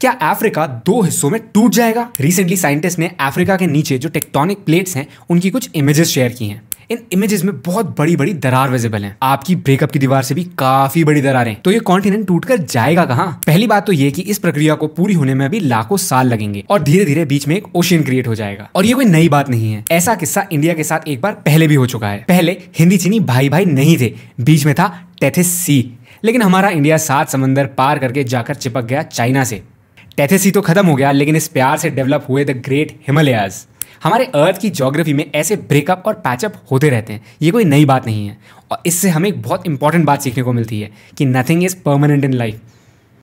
क्या अफ्रीका दो हिस्सों में टूट जाएगा रिसेंटली साइंटिस्ट ने अफ्रीका के नीचे जो टेक्टोनिक प्लेट्स हैं उनकी कुछ इमेजेस शेयर की हैं इन इमेजेस में बहुत बड़ी बड़ी दरार विजिबल हैं आपकी ब्रेकअप की दीवार से भी काफी बड़ी दरारें तो ये कॉन्टिनेंट टूटकर जाएगा कहाँ पहली बात तो ये कि इस प्रक्रिया को पूरी होने में अभी लाखों साल लगेंगे और धीरे धीरे बीच में एक ओशियन क्रिएट हो जाएगा और ये कोई नई बात नहीं है ऐसा किस्सा इंडिया के साथ एक बार पहले भी हो चुका है पहले हिंदी चीनी भाई भाई नहीं थे बीच में था टेथिस सी लेकिन हमारा इंडिया सात समंदर पार करके जाकर चिपक गया चाइना से टैथेसी तो खत्म हो गया लेकिन इस प्यार से डेवलप हुए द ग्रेट हिमालयाज हमारे अर्थ की जोग्राफी में ऐसे ब्रेकअप और पैचअप होते रहते हैं ये कोई नई बात नहीं है और इससे हमें एक बहुत इंपॉर्टेंट बात सीखने को मिलती है कि nothing is permanent in life